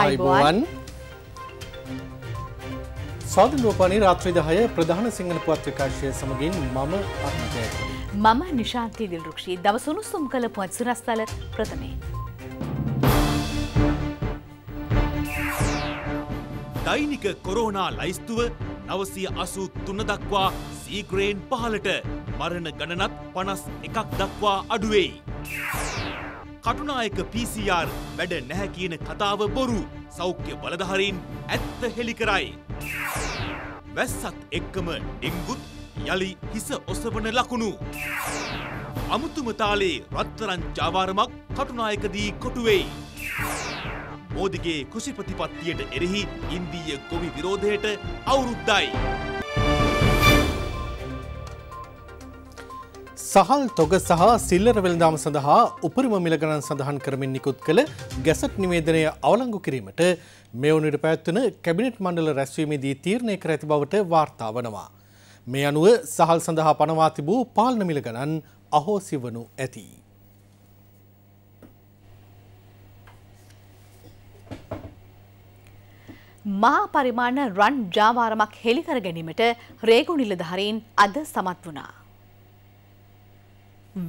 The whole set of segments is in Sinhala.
අයිබෝවන් සාධලෝපනි රාත්‍රී දහය ප්‍රධාන සිංහල පුවත් විකාශය සමගින් මම අත්මජය. මම නිශාන්තී දිල්රුක්ෂී දවසුණුසුම් කළ පුවත් සිරස්ථල ප්‍රථමේ. දෛනික කොරෝනා ලයිස්තුව නවසය අසු තුන දක්වා සීග්‍රේන් පහලට මරණ ගණනත් පනස් එකක් දක්වා අඩුවෙයි. කටුනායක PCR වැඩ නැහැ කියන කතාව බොරු සෞඛ්‍ය බලධාරීන් ඇත්ත හෙළි කරයි. වැස්සත් එක්කම ඩෙංගුත් යළි හිස ඔසවන ලකුණු. අමුතුම තාලේ රත්තරන් ජාවාරමක් කටුනායකදී කොටුවෙයි. මෝදිගේ කුසි ප්‍රතිපත්තියට එරෙහි ඉන්දීය ගොවි විරෝධයට අවුරුද්දයි. සහල් තොග සහ සිල්ලර වෙළදාම සඳහා උපරිම මිලගණන් සඳහන් කරමින් නිකුත් කළ ගැසට් නිවේදනය අවලංගු කිරීමට මෙවුනිට පැත්වන කැබිනට් මණ්ඩල රැස්වීමේදී තීරණය කර ඇති බවට වාර්තා වනවා. මේ අනුව සහල් සඳහා පනවා තිබූ පාලන මිලගණන් අහෝසි වනු ඇති. මහා පරිමාණ රන් ජාවාරමක් හෙළිකර ගැනීමට රේගු නිලධහරින් අද සමත් වනා.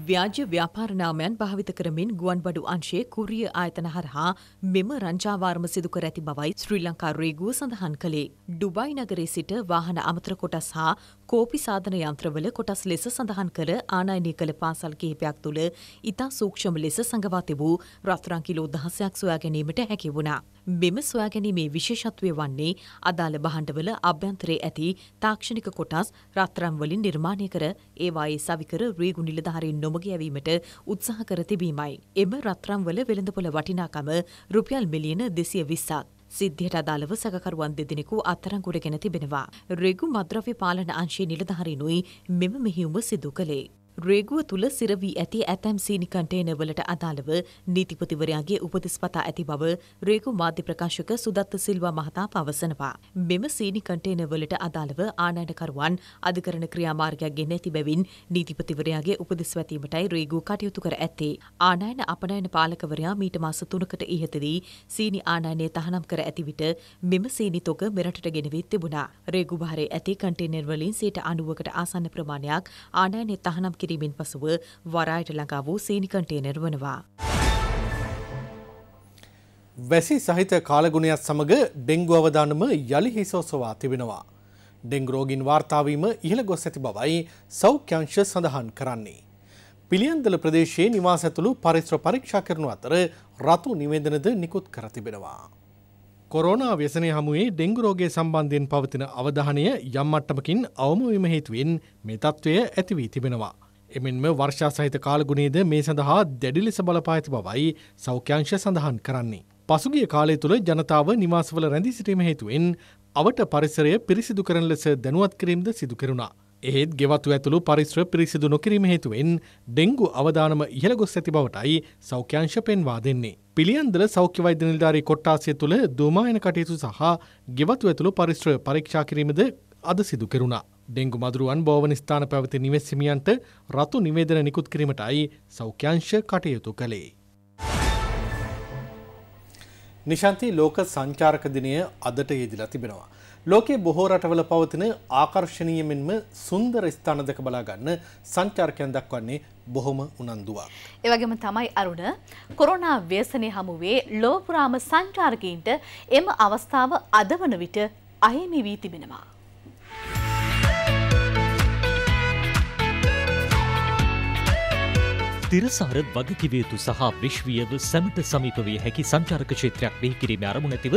ව්‍යාජ ව්‍යාපාරනාමයන් භාවිත කරමින් ගුවන්බඩු අංශයේ කුරිය ආයතන හරහා මෙම රංචාවාර්ම සිදු කර ඇති බවයි ශ්‍රී ලංකා රේගුව සඳහන් කළේ. ඩුබයි නගරේ සිට වාහන අමතර කොටස් හා කෝපි සාධන යන්ත්‍රවල කොටස් ලෙස සඳහන් කර ආනයනය කළ පාසල් කිහිපයක් තුළ ඉතා සූක්ෂම ලෙස සඟවා තිබූ රත්තරන් කිලෝ දහසයක් සොයා ගැනීමට හැකි වුණා. මෙම සොයාගැනීමේ විශේෂත්වය වන්නේ අදාළ බහණ්ඩවල අභ්‍යන්තරයේ ඇති තාක්ෂණික කොටස් රත්තරන් වලින් නිර්මාණය කර ඒවායේ සවිකර රීගු නිලධාරීන් නොමග යැවීමට උත්සාහ කර තිබීමයි. එම රත්තරන් වල වෙළඳපොළ වටිනාකම රුපියල් මිලියන දෙසිය විස්සක්. සිද්ධියට අදාළව සැකකරුවන් දෙදෙනෙකු අත්තරංගුඩ ගෙන තිබෙනවා. රෙගු මද්‍රව්‍ය පාලන අංශයේ නිලධාරීනුයි මෙම මෙහිවුම සිදු කළේ. රේගුව තුළ සිරවී ඇති ඇතැම් සීනි කන්ටේනවලට අදාළව නීතිපතිවරයාගේ උපදෙස් පතා ඇති බව රේගු මාධ්‍ය ප්‍රකාශක සුදත්ත සිල්වා මහතා පවසනවා. මෙම සීනි කන්ටේනවලට අදාළව ආනයනකරුවන් අධිකරණ ක්‍රියාමාර්ගයක් ගෙන ඇති බැවින් නීතිපතිවරයාගේ උපදෙස් වැතීමටයි රේගු කටයුතු කර ඇත්තේ. ආනයන අපනයන පාලකවරයා මීට මාස තුනකට ඉහතදී සීනි ආනයනය තහනම් කර ඇති විට මෙම සීනි තොග මෙරටට ගෙනවී තිබුණා. රේගු භාරේ ඇති කන්ටේනර්වලින් සීට අනුවකට ආසන්න ප්‍රමාණයක් ආනයනය තහනම් කිරීමෙන් පසුව වරායට ළඟා වූ සීනිකන්ටේනර් වනවා. වැසි සහිත කාලගුණයක් සමඟ ඩෙංගු අවධානම යළි හිසෝසවා තිබෙනවා. ඩෙංගරෝගින් වාර්තාවීම ඉහළ ගොස් ඇති බවයි සෞඛ්‍යංශ සඳහන් කරන්නේ. පිළියන්දල ප්‍රදේශයේ නිවාස ඇතුළු පරිශ්‍ර පරීක්ෂා කරනු අතර රතු නිවේදනද නිකුත් කර තිබෙනවා. කොරෝනා ව්‍යසනය හමුවේ ඩෙංගුරෝගය සම්බන්ධයෙන් පවතින අවධානය යම් අට්ටමකින් අවම විම හේතුවෙන් මේ තත්ත්වය ඇතිවී තිබෙනවා. එමෙන්ම වර්ෂා සහිත කාලගුණේද මේ සඳහා දැඩි ලෙස බලපා ඇති බවයි සෞඛ්‍යංශ සඳහන් කරන්නේ. පසුගිය කාලය තුළ ජනතාව නිවාසවල රැඳී සිටීම හේතුවෙන් අවට පරිසරය පිරිසිදු කරන ලෙස දැනුවත් කිරීමද සිදු කෙරුණා. එහෙත් ගෙවතු ඇතුළු පරිශ්‍ර පිරිසිදු නොකිරීම හේතුවෙන් ඩෙංගු අවදානම ඉහළ ගොස් ඇති බවටයි සෞඛ්‍යංශ පෙන්වා දෙන්නේ. පිළියන්දල සෞඛ්‍ය වෛද්‍ය නිලධාරී කොට්ටාසය තුළ දෝමායන කටයුතු සහ ගෙවතු ඇතුළු පරිශ්‍ර පරීක්ෂා කිරීමද අද සිදු කෙරුණා. ඩෙංගු මදුරුවන් බෝවන ස්ථාන පැවති නිවෙස්හිමියන්ට රතු නිවේදන නිකුත් කිරීමටයි සෞඛ්‍යංශ කටයුතු කළේ. නිශන්ති ලෝක සංචාරක දිනය අදට යෙදිලා තිබෙනවා. ලෝකේ බොහෝ රටවල පවතින ආකර්ශණීය මෙන්ම සුන්දර ස්ථාන දෙක බලා ගන්න සංචාරකයන් දක්වන්නේ බොහොම උනන්දුවක්. ඒවගේම තමයි අරුණ කොරෝනා ව්‍යසනය හමුවේ ලෝපුරාම සංචාරකීන්ට එම අවස්ථාව අද වන විට අහිමි වී තිබෙනවා. තිරසාර වගකිවයුතු සහ විශ්වියව සැමට සමීපවේ හැකි සංචාරක ක්ෂේත්‍රයක් මෙහි කිරීම අරමුණ ඇතිව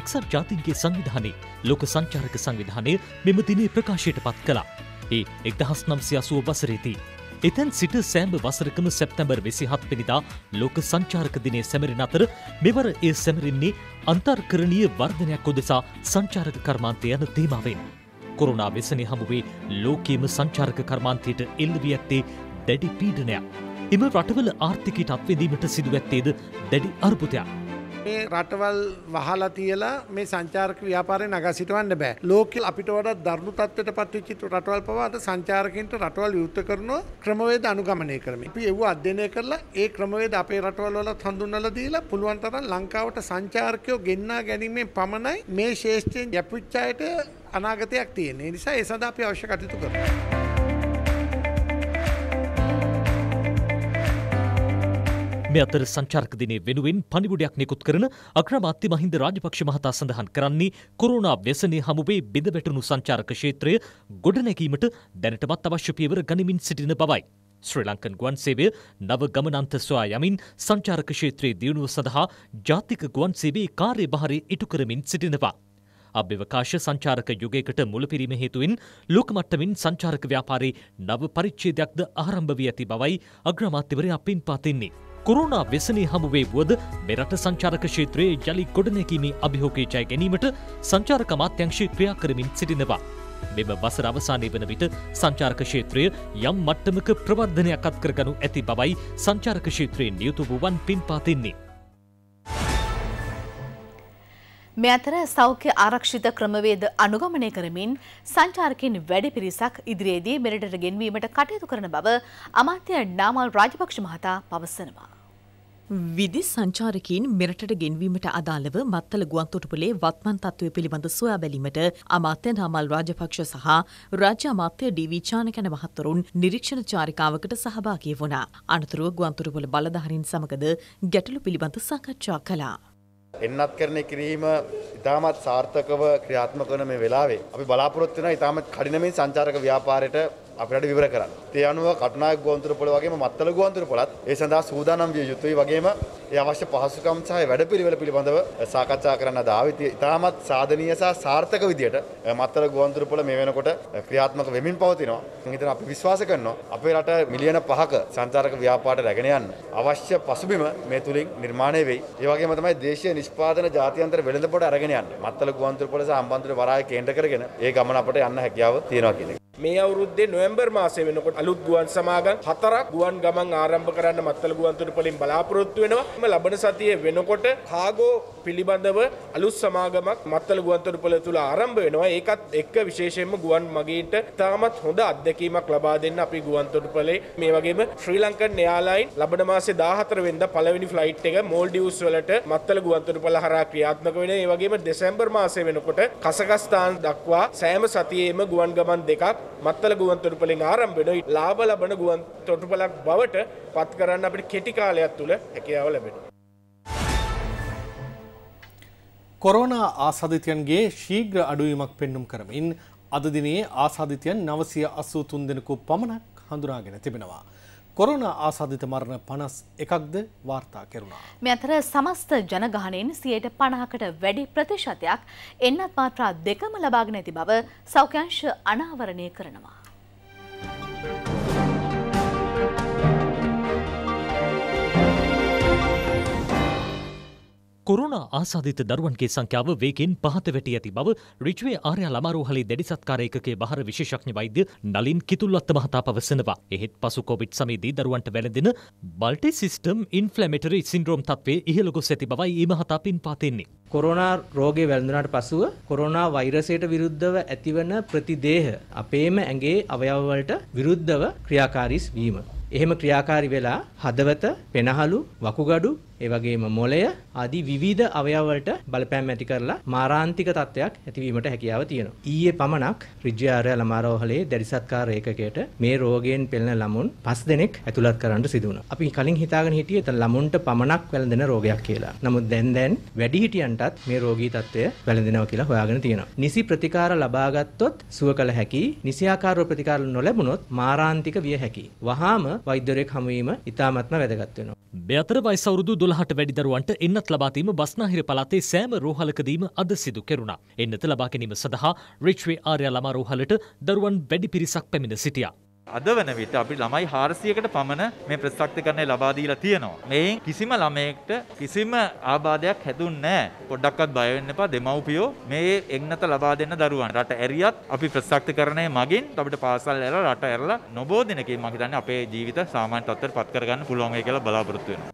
එක්සත් ජාතින්ගේ සංවිධානය ලෝක සංචාරක සංවිධානය මෙම දිනේ ප්‍රකාශයට පත් කළා. ඒ එක්දහස් නම්සි අසුව වසරේති. එතැන් සිට සෑම්භ වසරකම සැප්තැම්බර් වෙසිහත් පිනිදා ලෝක සංචාරක දිනේ සැමරෙන අතර මෙවර ඒ සැමරෙන්නේ අන්තර්කරණීය වර්ධනයක් ඔදෙසා සංචාරක කර්මාන්තය යන තේමාවෙන්. කොරුණා වෙසනය හමුවේ ලෝකේම සංචාරක කර්මාන්තයට එල්ලවී ඇත්තේ දැඩි පීඩනයක්. එම රටවල ආර්ථිකයට අත්වෙදීමට සිදුවැත්තේද දැඩි අර්බුතයක්. මේ රටවල් වහලා තියලා මේ සංචාරක ව්‍යාපාරය නගා සිටවන්න බෑ. ලෝකෙල් අපිට වඩා දරුණු තත්ත්වයට පත්වෙච්ච රටවල් පවාට සංචාරකින්ට රටවල් විවෘත කරන ක්‍රමවේද අනුගමනය කරමින්. අපි ඒව අධ්‍යයනය කරලා ඒ ක්‍රමවේද අපේ රටවල් වලත් හඳුන්වලා දීලා පුළුවන් තරම් ලංකාවට සංචාරකයෝ ගෙන්නා ගැනීමෙන් පමණයි මේ ශේෂ්ත්‍රයෙන් යැපුච්ච අයට අනාගතයක් තියෙන. ඒ නිසා ඒ සඳහා අපි අවශ්‍ය කටයුතු කරනවා. මේ අතර සංචාරක දිනේ වෙනුවෙන් පණිවුඩයක් නිකුත් කරන අග්‍රාමාත්‍ය මහින්ද රාජපක්ෂ මහතා සඳහන් කරන්නේ කොරෝනා ව්‍යසනය හමුවේ බිඳ වැටුණු සංචාරක ක්ෂේත්‍රය ගොඩනැගීමට දැනටමත් අවශ්‍ය පියවර ගනිමින් සිටින බවයි. ශ්‍රී ලංකන් ගුවන් සේවය නව ගමනන්ත සොයා යමින් සංචාරක ක්ෂේත්‍රයේ දියුණුව සඳහා ජාතික ගුවන් සේවයේ කාර්යභාරය ඉටු කරමින් සිටිනවා. අභ්‍යවකාශ සංචාරක යුගයකට මුලපිරීම හේතුවෙන් ලෝක මට්ටමින් සංචාරක ව්‍යාපාරයේ නව පරිච්ඡේදයක්ද ආරම්භ වී ඇති බවයි අග්‍රාමාත්‍යවරයා පින්පා තින්නේ. කොරුණා වෙසනය හමුවේ වුවද මෙරට සංචාරක ක්ෂේත්‍රයේ ජලි ගොඩනැකීමේ අභිහෝකය ජය ගැනීමට සංචාරක මාත්‍යංශය ක්‍රියා කරමින් සිටිනවා. මෙම වසර අවසානය වන විට සංචාරක ක්ෂේත්‍රය යම් මට්ටමක ප්‍රවර්ධනයක් අත් කරගනු ඇති බවයි සංචාරක ක්ෂේත්‍රයේ නියුතු වුවන් පින් පාතින්නේ. මෙ අතර සෞඛ්‍ය ආරක්ෂිත ක්‍රමවේද අනුගමනය කරමින් සංචාරකින් වැඩි පිරිසක් ඉදිරියේදී මෙරටට ගෙන්වීමට කටයුතු කරන බව අමාත්‍ය නාමල් රාජපක්ෂ මහතා පවසනවා. විදි සංචාරකින් මෙරටට ගෙන්වීමට අදාළව මත්තල ගුවන්තොටුපලේ වත්මන් තත්ත්වය පිළිබඳ සොයා බැලීමට අමාත්‍ය නාමල් රාජපක්ෂ සහ රාජ්‍ය අමාත්‍ය ඩී.වී. චානකන මහත්වරුන් නිරීක්ෂණ චාරිකාවකට සහභාගී වුණා. අනතුරුව ගුවන්තොටුපල බලධාරීන් සමගද ගැටලු පිළිබඳ සාකච්ඡා කළා. එන්නත්කරණය කිරීම ඉතාමත් සාර්ථකව ක්‍රියාත්මක වන මේ වෙලාවේ අපි බලාපොරොත්තු වෙනවා ඉතාමත් කඩිනමින් සංචාරක ව්‍යාපාරයට අපිට විවර කරන්න. ඒ අනුව කටුනායක ගෝන්තුරපොළ වගේම මත්තල ගෝන්තුරපොළත් ඒ සඳහා සූදානම් විය යුතුයි වගේම ඒ අවශ්‍ය පහසුකම් සහ වැඩපිළිවෙල පිළිබඳව සාකච්ඡා කරන්න දාවිති ඉතාමත් සාධනීය සහ සාර්ථක විදියට මත්තල ගෝන්තුරපොළ මේ වෙනකොට ක්‍රියාත්මක වෙමින් පවතිනවා. මම හිතනවා අපි විශ්වාස කරනවා අපේ රට මිලියන 5ක සංචාරක ව්‍යාපාරය රැගෙන යන්න අවශ්‍ය පසුබිම මේ තුලින් නිර්මාණය වෙයි. ඒ වගේම තමයි දේශීය නිෂ්පාදන ජාත්‍යන්තර වෙළඳපොළ අරගෙන යන්න. මත්තල ගෝන්තුරපොළ සහ අම්බන්තොට වරාය කේන්ද්‍ර කරගෙන ඒ ගමන අපට යන්න හැකියාව තියෙනවා කියන එක. මේ අවුරුද්දේ නොවැම්බර් මාසයේ වෙනකොට අලුත් ගුවන් සමාගම් හතරක් ගුවන් ගමන් ආරම්භ කරන්න මත්තල ගුවන් තොටුපළින් බලාපොරොත්තු වෙනවා. මේ ලබන සතියේ වෙනකොට කාගෝ පිළිබඳව අලුත් සමාගමක් මත්තල ගුවන් තොටුපළ තුල ආරම්භ වෙනවා. ඒකත් එක්ක විශේෂයෙන්ම ගුවන් මගීන්ට තාමත් හොඳ අත්දැකීමක් ලබා දෙන්න අපි ගුවන් තොටුපළේ මේ වගේම ශ්‍රී ලංකන් එයාලයින් ලබන මාසේ 14 වෙනිදා පළවෙනි ෆ්ලයිට් එක මෝල්ඩිව්ස් වලට මත්තල ගුවන් තොටුපළ හරහා ක්‍රියාත්මක වෙන. ඒ වගේම දෙසැම්බර් මාසයේ වෙනකොට කසකස්ථාන දක්වා සෑම සතියේම ගුවන් ගමන් දෙකක් මත්තල ගුවන් තොටුපලින් ආරම්භෙන ලාභ ලබන ගුවන් තොටුපලක් බවට පත් කරන්න අපිට කෙටි කාලයක් තුළ හැකියාව ලැබෙන. කොරෝනා ආසාධිතයන්ගේ ශීඝ්‍ර අඩුවීමක් පෙන්නුම් කරමින් අද දිනේ ආසාධිතයන් නවසය අසූ තුන් දෙනෙකු පමණක් හඳුනාගෙන තිබෙනවා. කොරුණ ආසාධිත මරණ පනස් එකක්ද වාර්තා කෙරුණා. මෙ අතර සමස්ත ජනගහනයෙන් සියයට පණහකට වැඩි ප්‍රතිශතයක් එන්නත් මාත්‍රා දෙකම ලබාගෙන ඇති බව සෞඛ්‍යංශ අනාවරණය කරනවා. කොරුණ ආසාධිත දරුවන්ගේ සංඛ්‍යාව වේගෙන් පහත වැටි ඇති බව රිච්වේ ආර්ය ළමාරෝහලේ දැඩි සත්කාර ඒකකයේ බහර විශේෂඥ වෛද්‍ය නලින් කිතුල්ලත්ත මහතා පවසනවා. එහෙත් පසු කොවිඩ් සමයේදී දරුවන්ට වැළඳෙන බල්ටි සිස්ටම් ඉන්ෆ්ලැමේටරි සින්ඩ්‍රෝම් තත්ත්වයේ ඉහළ ගොස් ඇති බවයි ඒ මහතා පින්පා දෙන්නේ. කොරෝනා රෝගේ වැළඳුනාට පසුව කොරෝනා වෛරසයට විරුද්ධව ඇතිවන ප්‍රතිදේහ අපේම ඇඟේ අවයව වලට විරුද්ධව ක්‍රියාකාරී වීම. එහෙම ක්‍රියාකාරී වෙලා හදවත, පෙනහළු, වකුගඩු, ඒ වගේම මොළය ආදී විවිධ අවයවවලට බලපෑම් ඇති කරලා මාරාන්තික තත්ත්වයක් ඇතිවීමට හැකියාව තියෙනවා. ඊයේ පමණක් රිජ්‍ය ආර්ය ළමාරෝහලේ දැරිසත්කාර ඒකකයට මේ රෝගයෙන් පෙළෙන ළමුන් 5 දෙනෙක් ඇතුළත් කරන්න සිදු වුණා. අපි කලින් හිතාගෙන හිටියේ තන ළමුන්ට පමණක් වැළඳෙන රෝගයක් කියලා. නමුත් දැන් දැන් වැඩිහිටියන්ටත් මේ රෝගී තත්ත්වය වැළඳෙනවා කියලා හොයාගෙන තියෙනවා. නිසි ප්‍රතිකාර ලබාගත්තොත් සුව කළ හැකි, නිසියාකාරව ප්‍රතිකාර නොලැබුණොත් මාරාන්තික විය හැකියි. වහාම වෛද්‍යවරයෙක් හමුවීම ඉතාමත්ම වැදගත් වෙනවා. මේ අතර වයස අවුරුදු දොළහට වැඩිදරුවන්ට එන්නත් ලබාතීම බස්නාහිර පළාතේ සෑම රෝහලකදීම අද සිදු කෙරුණා. එන්නත ලබා ගැනීම සඳහා රිච්වේ ආර්ය ළමා රෝහලට දරුවන් වැඩි පිරිසක් පැමිණ සිටියා. අද වන විට අපි ළමයි 400කට පමණ මේ ප්‍රතිශක්තිකරණය ලබා දීලා තියෙනවා. මේෙන් කිසිම ළමයෙක්ට කිසිම ආබාධයක් හැදුන්නේ නැහැ. පොඩ්ඩක්වත් බය වෙන්න එපා දෙමව්පියෝ. මේ එන්නත ලබා දෙන්න දරුවන්. රට ඇරියත් අපි ප්‍රතිශක්තිකරණය මගින් අපිට පාසල් ඇරලා රට ඇරලා නොබෝ දිනකින් මම හිතන්නේ අපේ ජීවිත සාමාන්‍ය තත්ත්වයට පත් කරගන්න පුළුවන් වෙයි කියලා බලාපොරොත්තු වෙනවා.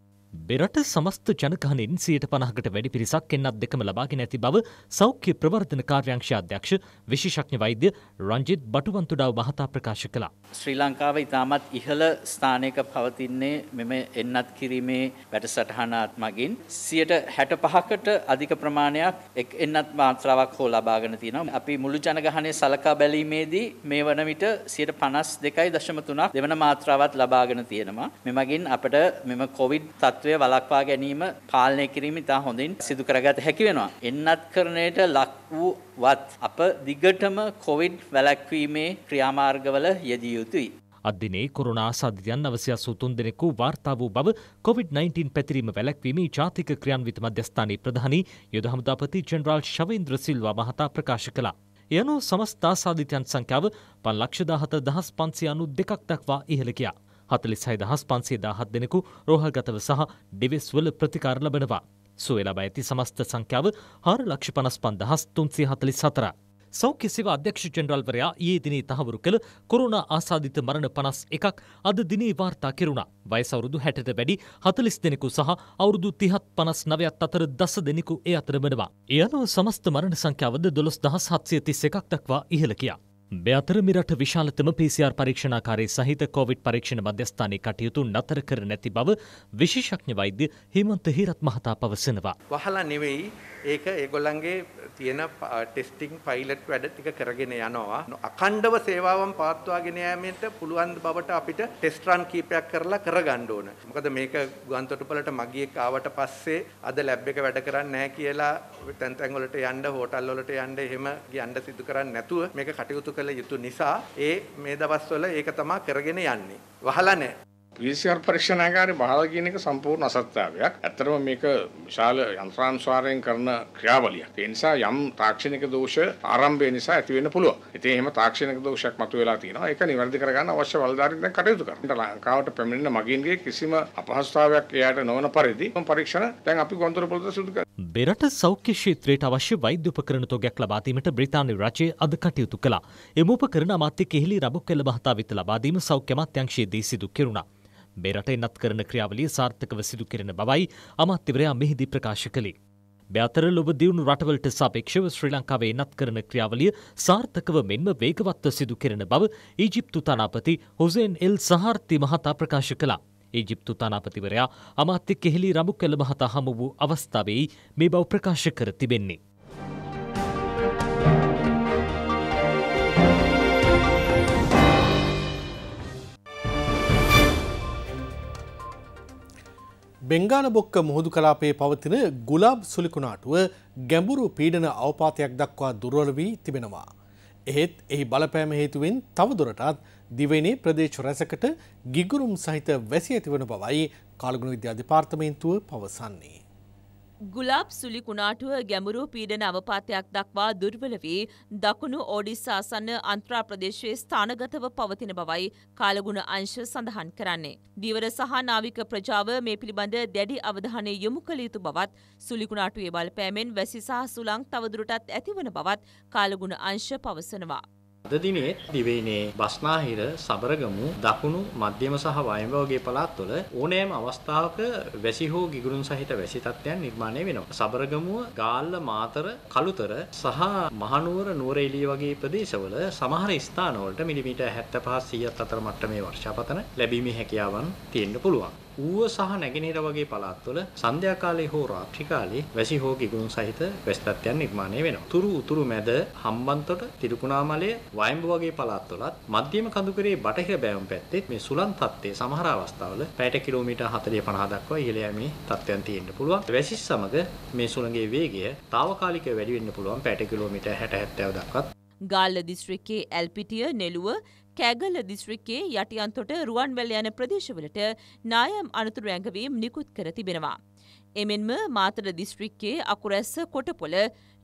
බෙරට සමස්ත ජනකහනෙන් සියයට පනහකට වැඩි පිරිසක් එන්නත් දෙකම ලබාගෙන ඇති බව සෞඛ්‍ය ප්‍රවර්ධන කාර්යංශාධ්‍යක්ෂ විශේෂඥ වෛද්‍ය රංජිත් බටුවන්තුඩාව මහතා ප්‍රකාශ කළා. ශ්‍රී ලංකාව ඉතාමත් ඉහළ ස්ථානයක පවතින්නේ මෙම එන්නත් කිරීමේ වැඩසටහනාත් මගින් සියයට හැට පහකට අධික ප්‍රමාණයක් එක් එන්නත් මාත්‍රාවක් හෝ ලබාගෙන තියෙනවා. අපි මුළු ජනගහනය සලකා බැලීමේදී මේ වන විට සියයට පනස් දෙකයි දශම තුනක් දෙවන මාත්‍රාවත් ලබාගෙන තියෙනවා. මෙමගින් අපට මෙම කොවිඩ් තත්ත්වය තත්ත්වය වළක්වා ගැනීම පාලනය කිරීම ඉතා හොඳින් සිදු කරගත හැකි වෙනවා. එන්නත් කරණයට ලක් වූ වත් අප දිගටම කොවිඩ් වැළැක්වීමේ ක්‍රියාමාර්ගවල යෙදිය යුතුයි. අදදිනේ කොරුණා සාධ්‍යයන් අවසිය සුතුන් දෙනෙකු වාර්තා වූ බව COොVID-19 පැතිරීම වැලැක්වීම ජාතික ක්‍රියන්විත මධ්‍යස්ථානී ප්‍රධානී යුදහමුදාපති ජෙනරාල් ශවීන්ද්‍ර සිල්වා මහතා ප්‍රකාශ කලා. එයනු සමස්ථා සාධිතයන් සංඛ්‍යාව පන් ලක්ෂදාහත දහස් පන්සියනු දෙකක් දක්වා ඉහළකයා. හතලිස් හයිදහස් පන්සේ දාහත් දෙනෙකු රෝහල්ගතව සහ ඩිවිස්වල ප්‍රතිකාර ලබනවා. සුවලබ ඇති සමස්ත සංඛ්‍යාව හාර ලක්ෂ පනස් පන්දහස් තුන්සේ හතලිස් සතර. සෞඛ්‍ය සිව අධ්‍යක්ෂ ජෙනරල්වරයා ඒ දිනේ තහවුරු කළ කොරුණ ආසාධිත මරණ පනස් එකක් අද දිනේ වාර්තා කෙරුණා. වයසවුරුදු හැටට වැඩි හතලිස් දෙනෙකු සහ අවුරුදු තිහත් පනස් නවයත් අතර දස දෙනෙකු ඒ අතර වෙනවා. එයනුව සමස්ත මරණ සංඛ්‍යාවද දොළොස් දහස් හත්සය තිස් එකක් දක්වා ඉහළ කියා. මෙතර මෙරට විශාලතම PCR පරීක්ෂණාකාරී සහිත කොවිඩ් පරීක්ෂණ මධ්‍යස්ථානයේ කටයුතු නතර කර නැති බව විශේෂඥ වෛද්‍ය හේමන්ත හීරත් මහතා පවසනවා. වහලා නෙවෙයි ඒක ඒගොල්ලන්ගේ තියෙන ටෙස්ටිං පයිලට් වැඩ ටික කරගෙන යනවා. අඛණ්ඩව සේවාවන් පවත්වාගෙන යාමෙන්ට පුළුවන් බවට අපිට ටෙස්ට් රන් කීපයක් කරලා කරගන්න ඕන. මොකද මේක ගුවන්තොටුපළට මගියෙක් ආවට පස්සේ අද ලැබ් එක වැඩ කරන්නේ නැහැ කියලා තැන් තැන් වලට යන්න හෝටල් වලට යන්න එහෙම යන්න සිදු කරන්නේ නැතුව මේක කටයුතු කළ යුතු නිසා ඒ මේ දවස්වල ඒක තමා කරගෙන යන්නේ. වහලා නැහැ. විසි කර්පරීක්ෂණාගාරේ බහලා කියන එක සම්පූර්ණ අසත්‍යාවයක්. ඇත්තටම මේක විශාල යන්ත්‍රානුසාරයෙන් කරන ක්‍රියාවලියක්. ඒ නිසා යම් තාක්ෂණික දෝෂ ආරම්භය නිසා ඇති වෙන්න පුළුවන්. ඉතින් එහෙම තාක්ෂණික දෝෂයක් මතුවලා තියෙනවා. ඒක නිවැරදි කරගන්න අවශ්‍ය බලධාරීන් දැන් කටයුතු කරනවා. ලංකාවට පැමිණෙන මගින්ගේ කිසිම අපහසුතාවයක් එයාට නොවන පරිදි පරීක්ෂණ දැන් අපි ගොන්තර පොළොත සිදු කරනවා. බෙරට සෞඛ්‍ය ක්ෂේත්‍රයට අවශ්‍ය වෛද්‍ය උපකරණ තොගයක් ලබා දීමට බ්‍රිතාන්‍ය රජය අද කටයුතු කළා. එම උපකරණ අමාත්‍ය කෙහිලි රබුක් කෙළ මහතා වෙත ලබා දීම සෞඛ්‍ය අමාත්‍යාංශයේදී සිදු කෙරුණා. මේ රට එන්නත් කරන ක්‍රියාවලිය සාර්ථකව සිදු කෙරෙන බවයි අමාත්‍යවරයා මෙහිදී ප්‍රකාශ කළේ. බ්‍යාතර ලොබ දියුණු රටවලට සාපේක්ෂව ශ්‍රී ලංකාවේ එන්නත් කරන ක්‍රියාවලිය සාර්ථකව මෙන්ම වේගවත්ව සිදු කෙරෙන බව ඊජිප්තු තානාපති හොසෙන් එල් සහාර්ති මහතා ප්‍රකාශ කළා. ඊජිප්තු තානාපතිවරයා අමාත්‍ය කෙහෙලි රමුකැල මහතා හමු වූ අවස්ථාවේ මේ බව ප්‍රකාශ කර තිබෙන්නේ. බෙංගානබොක්ක මුහුදු කලාපයේ පවතින ගුලාබ් සුලිකුණාටුව ගැඹුරු පීඩන අවපාතයක් දක්වා දුර්වල වී තිබෙනවා. එහෙත් එහි බලපෑම හේතුවෙන් තවදුරටත් දිවෙනේ ප්‍රදේශ රැසකට ගිගුරුම් සහිත වැසි ඇතිවන බවයි කාලගුණ විද්‍යා දෙපාර්තමේන්තුව පවසන්නේ. ගුලාබ් සුලි කුණාටුව ගැඹුරු පීඩන අවපාතයක් දක්වා දුර්වල වී දකුණු ඕඩිස්සාසන්න අන්ත්‍රා ප්‍රදේශයේ ස්ථානගතව පවතින බවයි කාලගුණ අංශ සඳහන් කරන්නේ. දීවර සහ නාවික ප්‍රජාව මේ පිළිබඳ දැඩි අවධානය යොමු කළ යුතු බවත් සුලිකුණාටුවේ බලපෑමෙන් වැසි සහ සුළං තවදුරටත් ඇතිවන බවත් කාලගුණ අංශ පවසනවා. අද දිනේ දිවයිනේ බස්නාහිර සබරගමු දකුණු මධ්‍යම සහ වයඹ වගේ පළාත්වල ඕනෑම අවස්ථාවක වැසි හෝ ගිගුරුන් සහිත වැසි තත්ත්වයන් නිර්මාණය වෙනවා. සබරගමුව ගාල්ල මාතර කළුතර සහ මහනුවර නුවරඑළිය වගේ ප්‍රදේශවල සමහර ස්ථානවලට මිලිමීටර් 75 100 අතර මට්ටමේ වර්ෂාපතන ලැබීමේ හැකියාවන් තියෙන්න පුළුවන්. ඌව සහ නැගෙනහිර වගේ පළාත්වල සන්ධ්‍යා කාලයේ හෝ රාත්‍රී කාලයේ වැසි හෝ ගිගුම් සහිත වැසිතත්යන් නිර්මාණය වෙනවා. තුරු උතුරු මැද හම්බන්තොට තිරිකුණාමලය වයඹ වගේ පළාත්වලත් මධ්‍යම කඳුකරේ බටහිර බෑවුම් පැත්තේ මේ සුලන් තත්ත්වයේ සමහර අවස්ථාවල පැයට කිලෝමීටර් 40 50 දක්වා ඉහළ යමේ තත්ත්වයන් තියෙන්න පුළුවන්. වැසි සමග මේ සුළඟේ වේගය తాවකාලිකව වැඩි වෙන්න පුළුවන් පැයට කිලෝමීටර් 60 70 දක්වත්. ගාල්ල දිස්ත්‍රික්කයේ ඇල්පිටිය නෙළුව කෑගල්ල දිස්ත්‍රික්කයේ යටියන්තොට රුවන්වැල් යන ප්‍රදේශවලට නායම් අනතුරු ඇඟවීම් නිකුත් කර තිබෙනවා. එමෙන්ම මාතර දිස්ත්‍රික්කයේ අකුරැස්ස කොටපොළ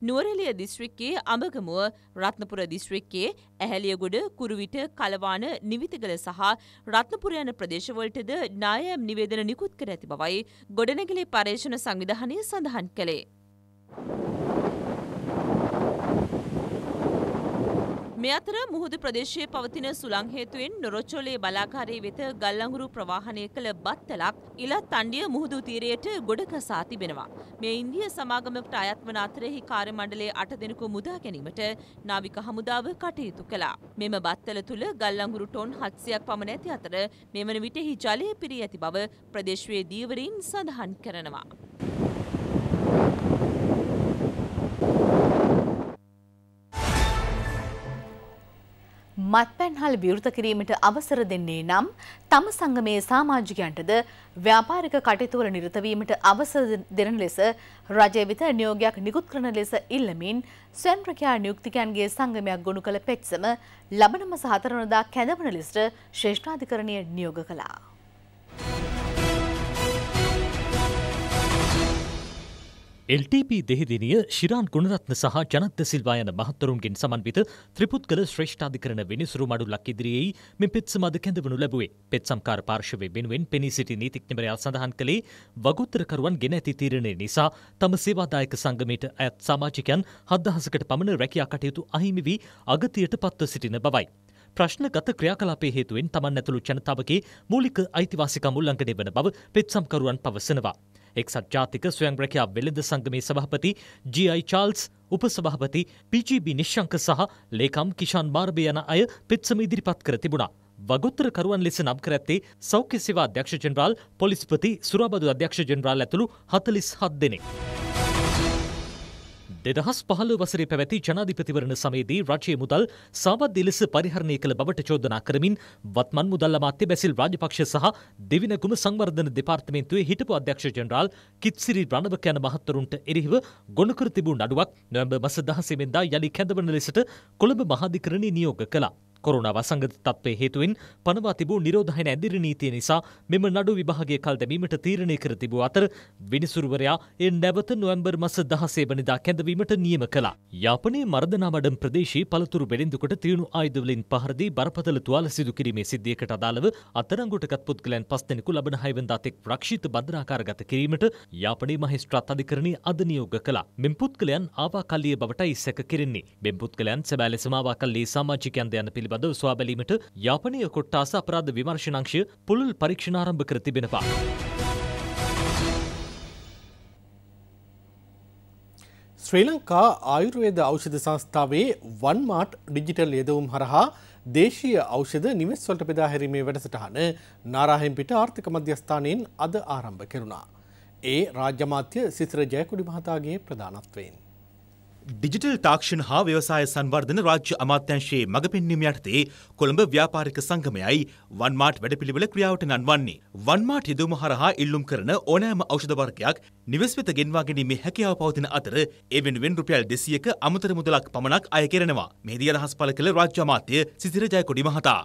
නුවරලිය දිස්ත්‍රික්කයේ අමගමුව රත්නපුර දිස්ත්‍රික්කයේ ඇහැලියගොඩ කුරුවිට කලවාන නිවිතගල සහ රත්නපුර යන ප්‍රදේශවලටද නායම් නිවේදන නිකුත් කර ඇති බවයි ගොඩනැගිලි පර්යේෂණ සංවිධානය සඳහන් කළේ. මේ අතර මුහුදු ප්‍රදේශයේ පවතින සුළං හේතුවෙන් නොරොච්චෝලේ බලාකාරයේ වෙත ගල්ලඟුරු ප්‍රවාහනය කළ බත්තලක් ඉලත් අණ්ඩිය මුහුදු තීරයට ගොඩකසා තිබෙනවා. මේ ඉන්දිය සමාගමට අයත් වන අතරෙහි කාර්ය මණ්ඩලයේ 8 දෙනෙකු මුදා ගැනීමට නාවික හමුදාව කටයුතු කළා. මෙම බත්තල තුල ගල්ලඟුරු ටොන් 700ක් පමණ ඇති අතර මෙවන විටෙහි ජලය පිරී ඇති බව ප්‍රදේශයේ දීවරීන් සඳහන් කරනවා. මත්පැන්හල් විවෘත කිරීමට අවසර දෙන්නේ නම් තම සංගමයේ සාමාජිකයන්ටද ව්‍යාපාරික කටයුතුවල නිරතවීමට අවසර දෙන ලෙස රජය වෙත නියෝගයක් නිකුත් කරන ලෙස ඉල්ලමින් ස්වයංක්‍රකයා නියුක්තිකයන්ගේ සංගමයක් ගොුණු කළ පෙත්සම ලබනම සහතරනදා කැඳවන ලෙසට ශ්‍රේෂ්ඨාධිකරණය නියෝග කලා. LTP දෙහිදිනිය ශිරාන් ගුණරත්න සහ ජනත සිල්වා යන මහත්තරුන්ගෙන් සමන්විත ත්‍රිපුත් කළ ශ්‍රේෂ්ඨාධිකරණ විනිසුරු මඩුල්ලක් ඉදිරියේ මේ පෙත්සමද කැඳවනු ලැබුවේ. පෙත් සංකාර පාර්ශවය වෙනුවෙන් පෙනී සිටි නීතිඥවරයා සඳහන් කළේ වගෝත්තරකරුවන් ගෙන ඇති තීරණය නිසා තම සේවාදායක සංගමයට අයත් සමාජිකයන් හත්දහසකට පමණ රැකියා කටයුතු අහිමි වී අගතියට පත්ව සිටින බවයි. ප්‍රශ්නගත ක්‍රියාකලාපේ හේතුවෙන් තමන් ඇතුළු ජනතාවගේ මූලික අයිතිවාසිකම් උල්ලංඝනය වන බව පෙත්සම්කරුවන් පවසනවා. එක්සත් ජාතික ස්වයං රැකයා වෙළඳ සංගමේ සභාපති ජීයි චාල්ස් උපසභාපති පිජිබි නිශ්ශංක සහ ලේකම් කිෂාන් බාර්බය යන අය පෙත්සම ඉදිරිපත් කර තිබුණා. වගොත්තරකරුවන් ලෙස නම් කර ඇත්තේ සෞඛ්‍ය සේවා අධ්‍යක්ෂ ජෙනරාල් පොලිස්පති සුරාබදු අධ්‍යක්ෂ ජෙනරාල් ඇතුළු හතලිස් හත් දෙනෙක්. දෙදහස් පහළ වසරේ පැවැති ජනාධිපතිවරණ සමයේදී රජයේ මුදල් සාබද්ධ ලෙස පරිහරණය කළ බවට චෝදනා කරමින් වත්මන් මුදල් අමාත්‍ය බැසිල් රාජපක්ෂ සහ දෙවිනගුම සංවර්ධන දෙපාර්තමේන්තුවේ හිටපු අධ්‍යක්ෂ ජෙනරාල් කිත්සිරි රණවක යන මහත්වරුන්ට එරෙහිව ගොනු කර තිබූ නඩුවක් නොවැම්බර් මස 16 වෙනිදා යලි කැඳවන ලෙසට කොළඹ මහාධිකරණයේ නියෝග කළා. කොරුණා වසංගත තත්ත්වය හේතුවෙන් පනවා තිබූ නිරෝධායන ඇදිරි නීතිය නිසා මෙම නඩු විභාගය කල් දැමීමට තීරණය කර තිබූ අතර විනිසුරුවරයා ඒ නැවත නොවැම්බර් මස 16 වනදා කැඳවීමට නියම කළා. යාපනයේ මර්දනාමඩම් ප්‍රදේශයේ පළතුරු බෙලින්දුකට තියුණු ආයුධවලින් පහර දී බරපතල තුවාල සිදු කිරීමේ සිද්ධියකට අදාළව අත්අඩංගුවටගත් පුද්ගලයන් පස් දෙනෙකු ලබන 6 වනදා තෙක් රක්ෂිත බන්ධනාකාරගත කිරීමට යාපනයේ මහේස්ත්‍රාත් අධිකරණය අද නියෝග කළා. මෙම පුද්ගලයන් ආවාකල්ලිය බවටයි සැක කෙරෙන්නේ. මෙම පුද්ගලයන් සැබෑ ලෙසම ආවාකල්ලියේ සමාජිකයන් ද යන පිළිබඳ පිළිබඳව සොයා බැලීමට යාපනය කොට්ටාස අපරාධ විමර්ශනංශය පුළුල් පරීක්ෂණාරම්භ කර තිබෙනවා. ශ්‍රී ලංකා ආයුර්වේද ඖෂධ සංස්ථාවේ වන්මාට් ඩිජිටල් යෙදවුම් හරහා දේශීය ඖෂධ නිවෙස්වලට බෙදා හැරීමේ වැඩසටහන නාරාහෙම්පිට ආර්ථික මධ්‍යස්ථානයෙන් අද ආරම්භ කෙරුණා. ඒ රාජ්‍යමාත්‍ය සිසිර ජයකුඩි මහතාගේ ප්‍රධානත්වයෙන්. ඩිජිටල් තාක්ෂණ හා ව්‍යවසාය සංවර්ධන රාජ්‍ය අමාත්‍යංශයේ මඟ පෙන්වීම යටතේ කොළඹ ව්‍යාපාරික සංගමයයි වන්මාට් වැඩපිළිවෙල ක්‍රියාවට නන්වන්නේ. වන්මාට් යෙදවීම හරහා ඉල්ලුම් කරන ඕනෑම ඖෂධ වර්ගයක් නිවෙස් වෙත ගෙන්වා ගැනීමේ හැකියාව පවතින අතර ඒ වෙනුවෙන් රුපියල් 200ක අමතර මුදලක් පමණක් අය කෙරෙනවා. මෙහිදී අදහස් පළ කළ රාජ්‍ය අමාත්‍ය සිසිර ජයකොඩි මහතා.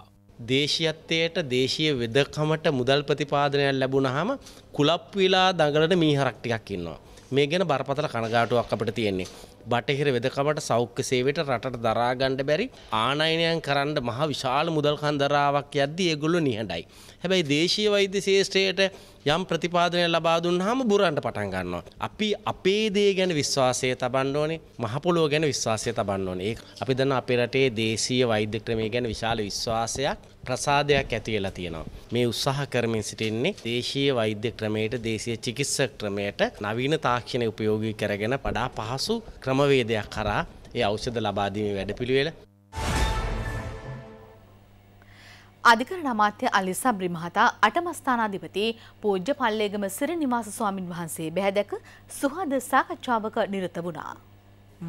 දේශීයත්වයට දේශීය වෙදකමට මුදල් ප්‍රතිපාදනයක් ලැබුණාම කුලප්පු විලා දඟලන මීහරක් ටිකක් ඉන්නවා. මේ ගැන බරපතල කනගාටුවක් අපට තියෙන්නේ. බටහිර වෙදකමට සෞඛ්‍ය සේවයට රටට දරාගණ්ඩ බැරි ආනයනයන් කරන්න මහ විශාල මුදල් කන්දරාවක් යද්දි ඒගොල්ලු නිහඬයි. හැබැයි දේශීය වෛද්‍ය ශේෂ්ත්‍රයට යම් ප්‍රතිපාදනය ලබා දුන්නාම බුරන්ට පටන් ගන්නවා. අපි අපේ දේ ගැන විශ්වාසය තබන්න ඕනේ, මහපොළොව ගැන විශ්වාසය තබන්න ඕනේ. ඒක අපි දන්න අපේ රටේ දේශීය වෛද්‍ය ක්‍රමය ගැන විශාල විශ්වාසයක් ප්‍රසාදයක් ඇති වෙලා තියෙනවා. මේ උත්සාහ කරමින් සිටින්නේ දේශීය වෛද්‍ය ක්‍රමයට, දේශීය චිකිත්සක ක්‍රමයට නවීන තාක්ෂණය උපයෝගී කරගෙන වඩා පහසු ක්‍රමවේදයක් කරා ඒ ඖෂධ ලබා දීමේ වැඩපිළිවෙල අධිකරණ අමාත්‍ය අලි සබ්‍රි මහතා අටමස්ථානාධිපති පූජ්‍ය පල්ලේගම සිරිනිවාස ස්වාමින් වහන්සේ බැහැදැක සුහද සාකච්ඡාවක නිරත වුණා.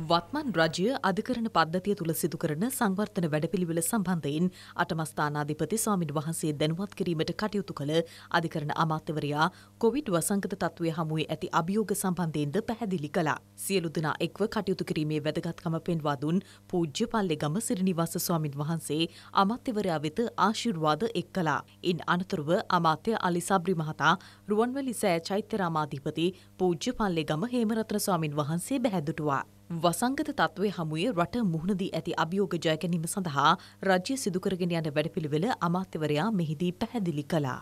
වත්මන් රජය අධිකරණ පද්ධතිය තුළ සිදුකරන සංවර්ධන වැඩපිළිවෙල සම්බන්ධයෙන් අටමස්ථානාධිපති ස්වාමින් වහන්සේ දැනුවත් කිරීමට කටයුතු කළ අධිකරණ අමාත්‍යවරයා කොවිඩ් වසංගත තත්ත්වය හමුවේ ඇති අභියෝග සම්බන්ධයෙන්ද පැහැදිලි කළා. සියලු දෙනා එක්ව කටයුතු කිරීමේ වැදගත්කම පෙන්වා දුන් පූජ්‍ය පල්ලෙගම සිරිනිවාස ස්වාමින් වහන්සේ අමාත්‍යවරයා වෙත ආශිර්වාද එක් කළා. ඉන් අනතුරුව අමාත්‍ය අලි සබ්රි මහතා රුවන්වැලි සෑ චෛත්‍ය රාමාධිපති පූජ්‍ය පල්ලෙගම හේමරත්න ස්වාමින් වහන්සේ බැහැදුටුවා. වසංගත තත්ත්වය හමුවේ රට මුහුණදී ඇති අභියෝග ජයගැනීම සඳහා රජය සිදුකරගෙන යන වැඩපිළිවෙල අමාත්‍යවරයා මෙහිදී පැහැදිලි කළා.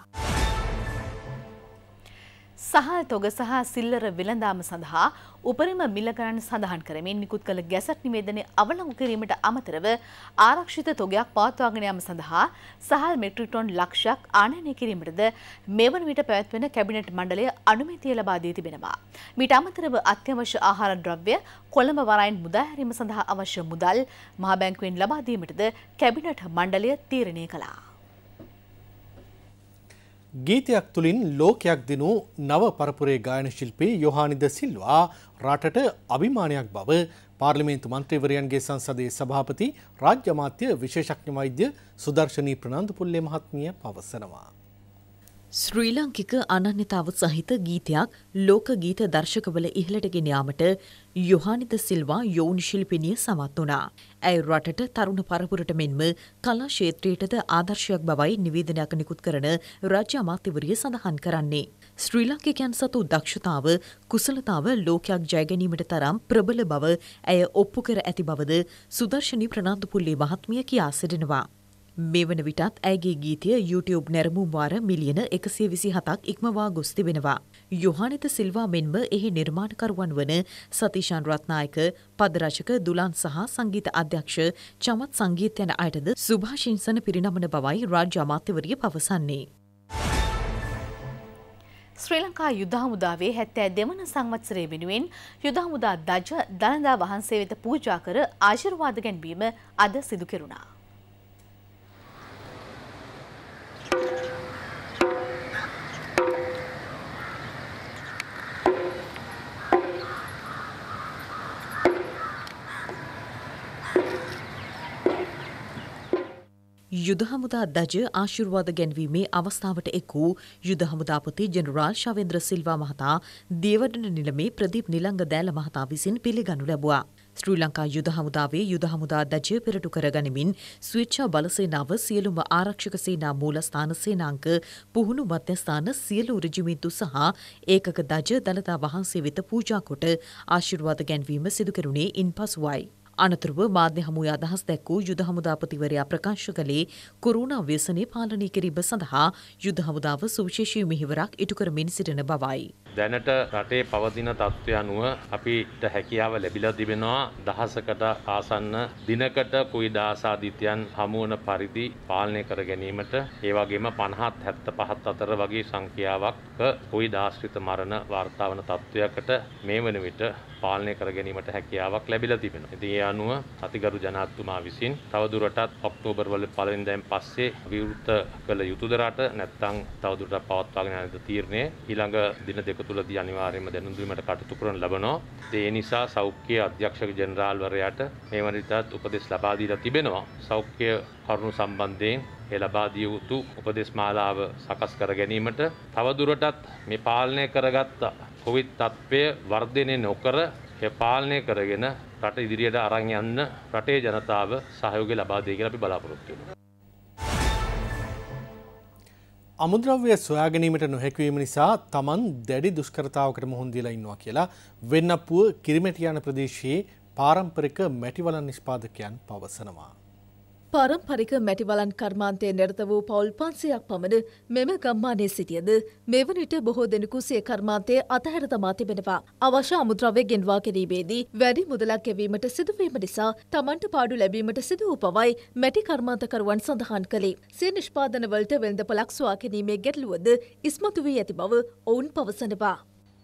සහල් තොග සහ සිල්ලර වෙළඳාම සඳහා උපරිම මිල ගණන් සඳහන් කරමින් නිකුත් කළ ගැසට් නිවේදනය අවලංගු කිරීමට අමතරව ආරක්ෂිත තොගයක් පවත්වාගෙන යාම සඳහා සහල් මෙට්‍රික් ටොන් ලක්ෂයක් ආනයනය කිරීමටද මෙවන විට පැවැත්වෙන කැබිනට් මණ්ඩලය අනුමැතිය ලබා දී තිබෙනවා. මීට අමතරව අත්‍යවශ්‍ය ආහාර ද්‍රව්‍ය කොළඹ වරයින් මුදා හැරීම සඳහා අවශ්‍ය මුදල් මහා බැංකුවෙන් ලබා දීමටද කැබිනට් මණ්ඩලය තීරණය කළා. ගීතයක් තුළින් ලෝකයක් දෙනු නව පරපුරේ ගායන ශිල්පී යොහානිද සිල්වා රටට අභිමානයක් බව පාර්ලිමේන්තු මන්ත්‍රීවරයන්ගේ සංසදයේ සභාපති රාජ්‍යමාත්‍ය විශේෂඥ වෛද්‍ය සුදර්ශනී ප්‍රනාන්දු පුල්ලේ මහත්මිය පවසනවා. ශ්‍රී ලංකික අනන්‍යතාව සහිත ගීතයක් ලෝක ගීත දර්ශකවල ඉහළට ගෙන යාමට යොහානිත සිල්වා යෝනි ශිල්පිනිය සමත් වුණා. ඇය රටට තරුණ පරපුරට මෙන්ම කලා ක්ෂේත්‍රයටද ආදර්ශයක් බවයි නිවේදනයක් නිකුත් කරන රාජ්‍ය අමාත්‍යවරිය සඳහන් කරන්නේ. ශ්‍රී ලංකිකයන් සතු දක්ෂතාව කුසලතාව ලෝකයක් ජයගැනීමට තරම් ප්‍රබල බව ඇය ඔප්පු කර ඇති බවද සුදර්ශනී ප්‍රනාන්තුපුල්ලේ මහත්මිය කියා සිටිනවා. මේ වන විටත් ඇගේ ගීතය YouTube නැරමුම්වාර මිලියන එකසේ විසි හතක් ඉක්මවා ගොස් තිබෙනවා. යොහනිත සිල්වා මෙන්ම එහි නිර්මාණකරුවන් වන සතිශාන් රත්නායක පදරශක දුලන් සහ සංගීත අධ්‍යක්ෂ චමත් සංගීත යන අයටද සුභාශිංසන පිරිනමන බවයි රාජ්‍ය අමාත්‍යවරිය පවසන්නේ. ශ්‍රී ලංකා යුදහමුදාවේ හැත්තෑ දෙවන සංවත්සරය වෙනුවෙන් යුදහමුදා දජ දළදා වහන්සේ වෙත පූජා කර ආශිර්වාද ගැන්වීම අද සිදු කෙරුණා. යුද හමුදා දජ ආශිර්වාද ගැන්වීමේ අවස්ථාවට එක් වූ යුද හමුදාපති ජෙනරාල් ශවෙන්ද්‍ර සිල්වා මහතා දේවඩන නිලමේ ප්‍රදීප් නිලංග දෑල මහතා විසින් පිළිගනු ලැබුවා. ශ්‍රී ලංකා යුද හමුදාවේ යුද හමුදා දජය පෙරටු කරගනිමින් ස්විච්ඡා බලසේනාව සියලුම ආරක්ෂක සේනා මූලස්ථාන සේනාංක පුහුණු මධ්‍යස්ථාන සියලු රිජිමින්තු සහ ඒකක දජ දළදා වහන්සේ වෙත පූජා කොට ආශිර්වාද ගැන්වීම සිදු කෙරුණේ ඉන්පසුවයි. අනතුරුව මාධ්‍ය හමුවේ අදහස් දැක්වූ යුද හමුදාපතිවරයා ප්‍රකාශ කළේ කොරුණා ව්‍යසනය පාලනය කිරීම සඳහා යුද හමුදාව සුවිශේෂී මෙහිවරක් ඉටු කරමින් සිටින බවයි. දැනට රටේ පවතින තත්ත්වය අනුව අපිට හැකියාව ලැබිලා තිබෙනවා දහසකට ආසන්න දිනකට කුයි දාසාධිතයන් හමුවන පරිදි පාලනය කර ගැනීමට ඒවගේම පණහත් හැත්ත පහත් අතර වගේ සංඛ්‍යාවක් කුයි දාශ්‍රිත මරණ වාර්තාවන තත්ත්වයකට මේ වන විට පාලනය කර ගැනීමට හැකියාවක් ලැබිලා තිබෙන. ඉතින් ඒ අනුව අතිගරු ජනාධිපතිතුමා විසින් තවදුරටත් ඔක්තෝබර් වල පළවෙනිදායින් පස්සේ විවෘත කළ යුතුද රට නැත්නම් තවදුරටත් පවත්වාගෙන යන තීරණය ඊළඟ දින දෙක තුලදී අනිවාර්යයෙන්ම දැනුම් දීමට කටයුතු කරන ලබනවා. ඒ නිසා සෞඛ්‍ය අධ්‍යක්ෂක ජෙනරාල්වරයාට මේ වන විටත් උපදෙස් ලබා දීලා තිබෙනවා. සෞඛ්‍ය කරුණු සම්බන්ධයෙන් ඒ ලබා දිය යුතු උපදෙස් මාලාව සකස් කර ගැනීමට තවදුරටත් මේ පාලනය කරගත් කොවිඩ් තත්ත්වය වර්ධනය නොකර ඒ පාලනය කරගෙන රට ඉදිරියට අරන් යන්න රටේ ජනතාව සහයෝගය ලබා දෙයි කියලා අපි බලාපොරොත්තු වෙනවා. අමුද්‍රව්‍ය සොයාගැනීමට නොහැකිවීම නිසා තමන් දැඩි දුෂ්කරතාවකට මුහුන් දීලා ඉන්නවා කියලා වෙන්නපුව කිරිමැටියාන ප්‍රදේශයේ පාරම්පරික මැටිවලන් නිෂ්පාදකයන් පවසනවා. පාරම්පරික මැටිවලන් කර්මාන්තය නිරත වූ පවුල් පන්සයක් පමණ මෙම ගම්මානය සිටියද මෙවනිට බොහෝ දෙනෙකු සිය කර්මාන්තය අතහැර තමා තිබෙනවා. අවශ්‍ය අමුද්‍රව්‍ය ගෙන්වා කිරීමේදී වැඩි මුදලක් ගෙවීමට සිදුවීම නිසා තමන්ට පාඩු ලැබීමට සිදු වූ පවයි මැටි කර්මාන්තකරුවන් සඳහන් කළේ. සිය නිෂ්පාදනවලට වෙළඳ පොලක් සොයා ගැනීමේ ගැටලුවද ඉස්මතු වී ඇති බව ඔවුන් පවසනවා.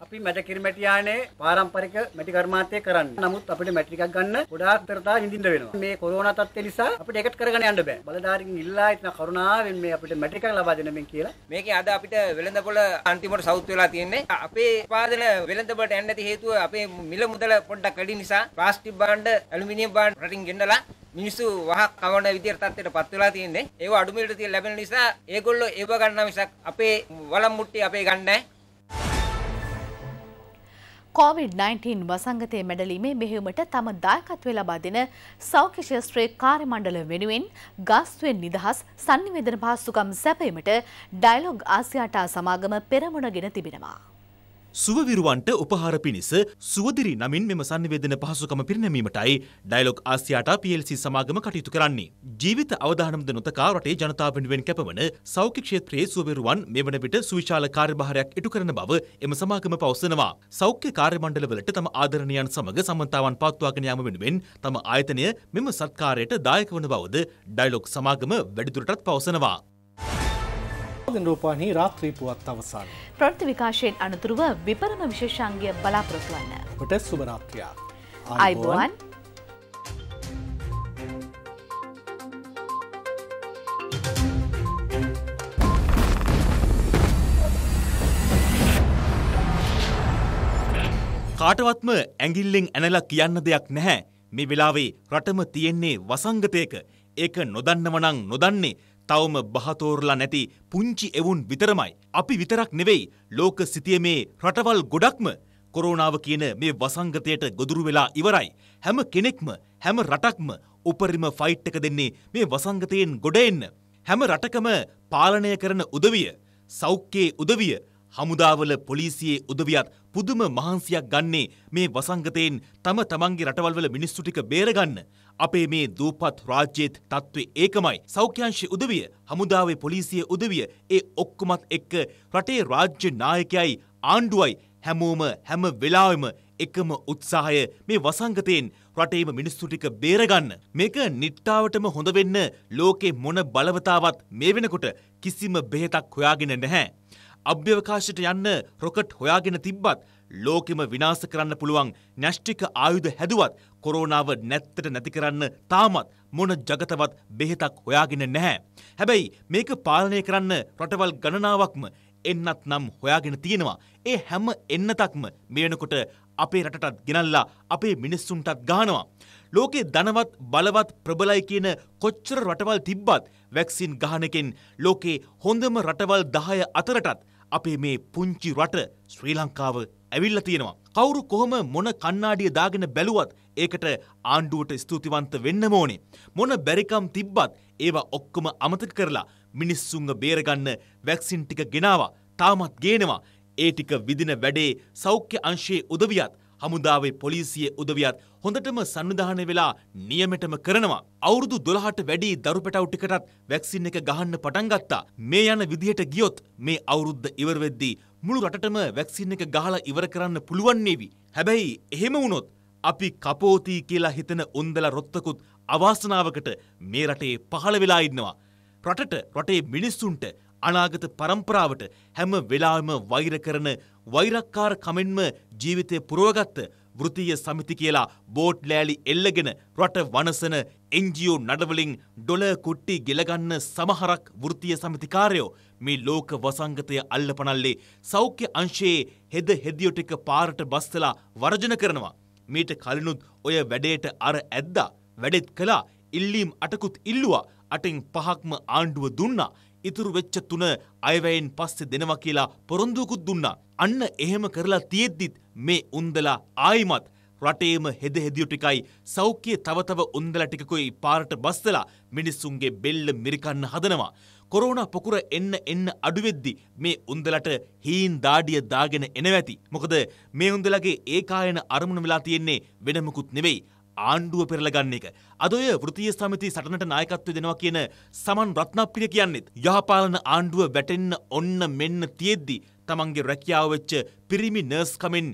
අපි මැට කිරිමැටියානේ පාරම්පරික මැටි කර්මාන්තය කරන්නේ. නමුත් අපිට මැටි ටිකක් ගන්න ගොඩාක් තරතා විඳින්න වෙනවා. මේ කොරෝනා තත්ත්වය නිසා අපිට ඒකට කරගෙන යන්න බෑ. බලධාරීන් ඉල්ලා ඉතන කරුණාවෙන් මේ අපිට මැටි ටිකක් ලබා දෙන්න මෙන් කියලා. මේකේ අද අපිට වෙළඳපොළ අන්තිමට සවුත් වෙලා තියෙන්නේ. අපේ උපාදන වෙළඳපොළට යන්න ඇති හේතුව අපේ මිල මුදල පොඩ්ඩක් වැඩි නිසා ප්ලාස්ටික් භාණ්ඩ, ඇලුමිනියම් භාණ්ඩ රටින් ගෙන්නලා මිනිස්සු වහක් කවන විදියට තත්ත්වයට පත් වෙලා තියෙන්නේ. ඒව අඩු මිලට තිය ලැබෙන නිසා ඒගොල්ලෝ ඒව ගන්න මිසක් අපේ වලම් මුට්ටි අපේ ගන්න නැහැ. කොවිD-19 වසංගතය මැඩලීමේ මෙහෙවුමට තම දායකත්වය ලබා දෙන සෞඛ්‍ය ශාස්ත්‍රයේ කාර්ය මණ්ඩල වෙනුවෙන් ගාස්තුවෙන් නිදහස් sannivedana පහසුකම් සැපයීමට ඩයලොග් ආසියාටා සමාගම පෙරමුණගෙන තිබෙනවා. සුවවිරුවන්ට උපහාර පිණිස සුවදිරි නමින් මෙම සංවේදන පහසුකම පිරිනැමීමටයි ඩයිලොග් ආසියාටා PLC සමාගම කටයුතු කරන්නේ. ජීවිත අවදානම්ද නොතකා රටේ ජනතාව වෙනුවෙන් කැපවන සෞඛ්‍ය ක්ෂේත්‍රයේ සුවවිරුවන් මේ වන විට සුවිශාල කාර්යභාරයක් ඉටු කරන බව එම සමාගම පවසනවා. සෞඛ්‍ය කාර්ය මණ්ඩලවලට තම ආදරණීයන් සමග සම්බන්ධතාවන් පවත්වාගෙන යාම වෙනුවෙන් තම ආයතනය මෙම සත්කාරයට දායක වන බවද ඩයිලොග් සමාගම වැඩිදුරටත් පවසනවා. පාපදන රූපානහි රාත්‍රී පුවත් අවසන්. ප්‍රෘති විකාශයෙන් අනතුරුව විපරම විශේෂංගය බලාපොරොත්තුවන්න. ට සුභරාත්‍රයා. අයිබෝන්. කාටවත්ම ඇගිල්ලෙන් ඇනල කියන්න දෙයක් නැහැ මේ වෙලාවේ රටම තියෙන්නේ වසංගතයක ඒක නොදන්නවනං නොදන්නේ තවම බහතෝරලා නැති පුංචි එවුන් විතරමයි. අපි විතරක් නෙවෙයි ලෝක සිතියමේ රටවල් ගොඩක්ම කොරෝනාව කියන මේ වසංගතයට ගොදුරු වෙලා ඉවරයි. හැම කෙනෙක්ම හැම රටක්ම උපරිම ෆයිට් එක දෙන්නේ මේ වසංගතයෙන් ගොඩ එන්න. හැම රටකම පාලනය කරන උදවිය, සෞඛ්‍යයේ උදවිය, හමුදාවල පොලිසියේ උදවියත් පුදුම මහන්සියක් ගන්නේ මේ වසංගතයෙන් තම තමන්ගේ රටවල්වල මිනිස්සු ටික බේරගන්න. අපේ මේ දූපත් රාජ්‍යයේත් තත්ත්වේ ඒකමයි. සෞඛ්‍යංශ උදවිය, හමුදාවේ පොලිසිය උදවිය ඒ ඔක්කොමත් එක්ක රටේ රාජ්‍ය නායකයයි ආණ්ඩුවයි හැමෝම හැම වෙලාවෙම එකම උත්සාහය මේ වසංගතයෙන් රටේම මිනිස්සු ටික බේරගන්න. මේක නිට්ටාවටම හොඳ වෙන්න ලෝකේ මොන බලවතාවත් මේ වෙනකොට කිසිම බෙහෙතක් හොයාගෙන නැහැ. අභ්‍යවකාශයට යන්න රොකට් හොයාගෙන තිබ්බත් ලෝකෙම විනාශ කරන්න පුළුවන් න්‍යෂ්ටික ආයුධ හැදුවත් කොරෝනාව නැත්තට නැති කරන්න තාමත් මොන ජගතවත් බෙහෙතක් හොයාගෙන නැහැ. හැබැයි මේක පාලනය කරන්න රටවල් ගණනාවක්ම එන්නත් නම් හොයාගෙන තියෙනවා. ඒ හැම එන්නතක්ම මේ වෙනකොට අපේ රටටත් ගෙනල්ලා අපේ මිනිස්සුන්ටත් ගහනවා. ලෝකේ ධනවත් බලවත් ප්‍රබලයි කියන කොච්චර රටවල් තිබ්බත් වැක්සින් ගහනකෙන් ලෝකේ හොඳම රටවල් 10 අතරටත් අපේ මේ පුංචි රට ශ්‍රී ලංකාව ඇවිල්ලා තියෙනවා. කවුරු කොහොම මොන කණ්ණාඩිය දාගෙන බැලුවත් ඒකට ආණ්ඩුවට ස්තුතිවන්ත වෙන්න ඕනේ. මොන බැරිකම් තිබ්බත් ඒවා ඔක්කොම අමතක කරලා මිනිස්සුන්ව බේරගන්න වැක්සින් ටික ගෙනාවා. තාමත් ගේනවා. ඒ ටික විදින වැඩේ සෞඛ්‍ය අංශයේ උදවියත් හමුදාවේ පොලිසිය උදවියත් හොඳටම සන්නිධානය වෙලා නියමටම කරනවා. අවුරුදු දොළහට වැඩි දරුපැටව් ටිකටත් වැක්සින් එක ගහන්න පටන් ගත්තා. මේ යන විදිහට ගියොත් මේ අවුරුද්ද ඉවර වෙද්දී මුළු රටටම වැක්සින් එක ගහලා ඉවර කරන්න පුළුවන් නේවි. හැබැයි එහෙම වුණොත් අපි කපෝති කියලා හිතන උන්දල රොත්තකුත් අවාසනාවකට මේ රටේ පහළ වෙලා ඉන්නවා. රටට රටේ මිනිස්සුන්ට අනාගත පරම්පරාවට හැම වෙලාවෙම වෛර කරන වෛරක්කාර කමෙන්ම ජීවිතය පුරවගත්ත වෘතිය සමිති කියලා බෝට් ලෑලි එල්ලගෙන රට වනසන එන්ජියෝ නඩවලින් ඩොල කුට්ටි ගෙලගන්න සමහරක් වෘතිය සමිතිකාරයෝ මේ ලෝක වසංගතය අල්ලපනල්ලේ සෞඛ්‍ය අංශයේ හෙද හෙදියොටික පාරට බස්සලා වරජන කරනවා. මීට කලනුත් ඔය වැඩේට අර ඇද්දා වැඩෙත් කලා ඉල්ලීම් අටකුත් ඉල්ලුවා අටෙන් පහක්ම ආණ්ඩුව දුන්නා ඉතුරු වෙච්ච තුන අයවැයෙන් පස්සේ දෙනවා කියලා පොරොන්දුවකුත් දුන්නා. අන්න එහෙම කරලා තියෙද්දිත් මේ උන්දලා ආයිමත් රටේම හෙද හෙදියු ටිකයි සෞඛ්‍ය තව තව උන්දලා ටිකකුයි පාරට බස්සලා මිනිස්සුන්ගේ බෙල්ල මිරිකන්න හදනවා. කොරෝනා පොකුර එන්න එන්න අඩුවෙද්දි මේ උන්දලට හීන් දාඩිය දාගෙන එනවැති. මොකද මේ උන්දලගේ ඒකායන අරමුණ වෙලා තියෙන්නේ වෙනමකුත් නෙවෙයි. ආණ්ඩුව පෙරලගන්න එක. අද ඔය වෘත්තීය සමිති සටනට නායකත්වය දෙනවා කියන සමන් රත්නප්‍රිය කියන්නේත් යහපාලන ආණ්ඩුව වැටෙන්න ඔන්න මෙන්න තියෙද්දි තමන්ගේ රැකියාව වෙච්ච පිරිමි නර්ස් කමෙන්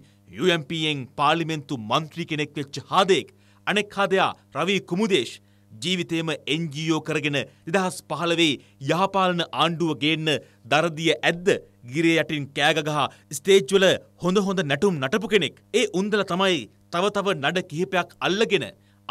UMP-ෙන් පාර්ලිමේන්තු මන්ත්‍රී කෙනෙක් වෙච්ච හාදෙක් අනෙක් හාදයා රවි කුමුදේශ් ජීවිතේම NGO කරගෙන 2015 යහපාලන ආණ්ඩුව ගේන්න දරදිය ඇද්ද ගිරේ යටින් කෑගගහ ස්ටේජ් වල හොඳ හොඳ නැටුම් නටපු කෙනෙක්. ඒ උන්දල තමයි තව තව නඩ කිහිපයක් අල්ලගෙන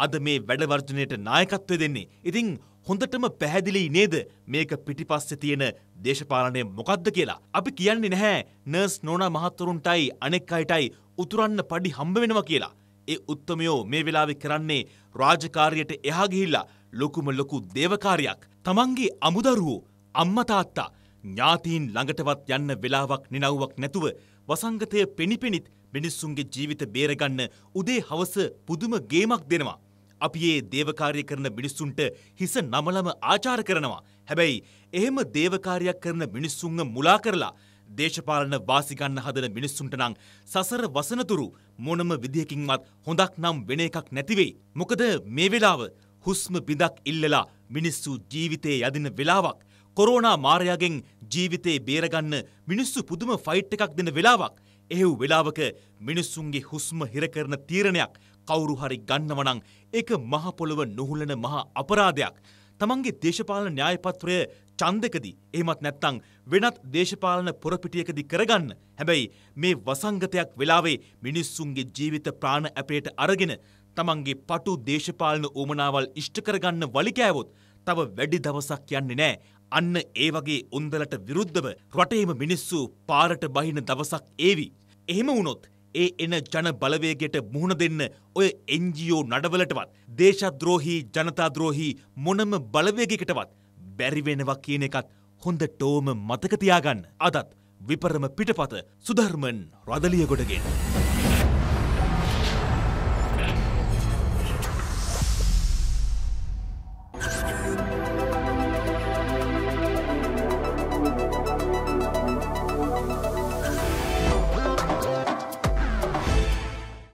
අද මේ වැඩවර්ජනයට නායකත්වය දෙන්නේ. ඉතින් හොඳටම පැහැදිලි නේද මේක පිටිපස්සේ තියෙන දේශපාලනය මොකක්ද කියලා. අපි කියන්නේ නැහැ නර්ස් නෝනා මහත්තුරුන්ටයි අනෙක් අයටයි උතුරන්න පඩි හම්බ වෙනවා කියලා. ඒ උත්තමයෝ මේ වෙලාවෙ කරන්නේ රාජකාරියට එහා ගිහිල්ලා ලොකුම ලොකු දේවකාරයක්. තමන්ගේ අමුදරුවෝ අම්මා තාත්තා ඥාතීන් ළඟටවත් යන්න වෙලාවක් නිනව්වක් නැතුව වසංගතය පෙනිපෙනිත් මිනිස්සුන්ගේ ජීවිත බේරගන්න උදේ හවස පුදුම ගේමක් දෙනවා. අපි ඒ දේවකාරය කරන මිනිස්සුන්ට හිස නමලම ආචාර කරනවා. හැබැයි එහෙම දේවකාරයක් කරන මිනිස්සුන්ව මුලා කරලා දේශපාලන වාසිගන්න හදන මිනිස්සුන්ට නම් සසර වසනතුරු මොනම විදිහකින්වත් හොඳක් නම් වෙන එකක් නැතිවෙයි. මොකද මේ වෙලාව හුස්ම බිඳක් ඉල්ලලා මිනිස්සු ජීවිතේ යදින වෙලාවක්. කොරෝනා මාරයාගෙන් ජීවිතේ බේරගන්න මිනිස්සු පුදුම ෆයිට් එකක් දෙන වෙලාවක්. එහෙව් වෙලාවක මිනිස්සුන්ගේ හුස්ම හිරකරන තීරණයක් කවුරු හරි ගන්නවනං ඒක මහපොළොව නොහුලන මහා අපරාධයක්. තමන්ගේ දේශපාලන න්‍යායපත්‍රය චන්දකදී ඒමත් නැත්තං වෙනත් දේශපාලන පොරපිටියකදි කරගන්න. හැබැයි මේ වසංගතයක් වෙලාවේ මිනිස්සුන්ගේ ජීවිත ප්‍රාණ ඇපේට අරගෙන තමන්ගේ පටු දේශපාලන ඕමනාවල් ඉෂ්ට කරගන්න වලිකෑවොත් තව වැඩි දවසක් යන්නේ නෑ අන්න ඒ වගේ උන්දලට විරුද්ධව රටේම මිනිස්සු පාරට බහින දවසක් ඒවි. එහෙම වුණොත් ඒ එන ජන බලවේගයට මුහුණ දෙන්න ඔය එන්ජියෝ නඩවලටවත් දේශද්‍රෝහී ජනතාද්‍රෝහී මොනම බලවේගකටවත් බැරිවෙනවා කියන එකත් හොඳ ටෝම මතකතියාගන්න අදත් විපරම පිටපත සුධර්මන් රදලිය ගොඩගෙන්.